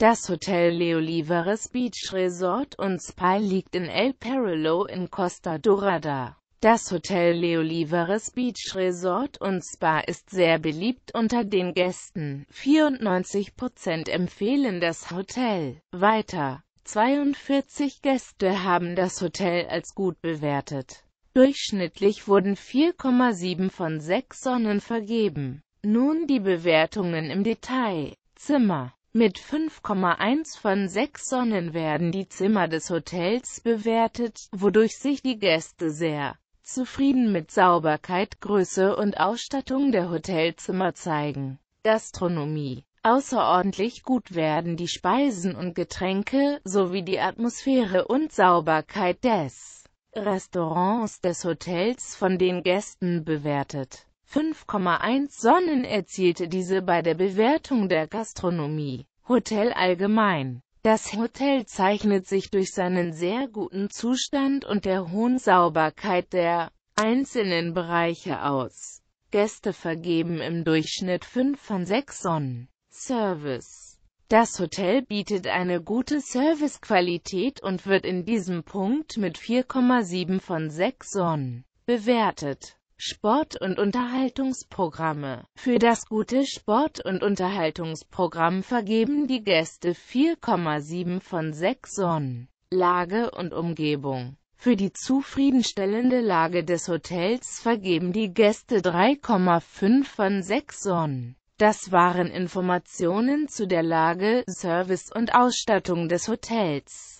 Das Hotel Leolivares Beach Resort und Spa liegt in El Perillo in Costa Dorada. Das Hotel Leolivares Beach Resort und Spa ist sehr beliebt unter den Gästen. 94% empfehlen das Hotel. Weiter. 42 Gäste haben das Hotel als gut bewertet. Durchschnittlich wurden 4,7 von 6 Sonnen vergeben. Nun die Bewertungen im Detail. Zimmer mit 5,1 von 6 Sonnen werden die Zimmer des Hotels bewertet, wodurch sich die Gäste sehr zufrieden mit Sauberkeit, Größe und Ausstattung der Hotelzimmer zeigen. Gastronomie Außerordentlich gut werden die Speisen und Getränke, sowie die Atmosphäre und Sauberkeit des Restaurants des Hotels von den Gästen bewertet. 5,1 Sonnen erzielte diese bei der Bewertung der Gastronomie. Hotel allgemein. Das Hotel zeichnet sich durch seinen sehr guten Zustand und der hohen Sauberkeit der einzelnen Bereiche aus. Gäste vergeben im Durchschnitt 5 von 6 Sonnen. Service das Hotel bietet eine gute Servicequalität und wird in diesem Punkt mit 4,7 von 6 Sonnen bewertet. Sport- und Unterhaltungsprogramme. Für das gute Sport- und Unterhaltungsprogramm vergeben die Gäste 4,7 von 6 Sonnen. Lage und Umgebung. Für die zufriedenstellende Lage des Hotels vergeben die Gäste 3,5 von 6 Sonnen. Das waren Informationen zu der Lage, Service und Ausstattung des Hotels.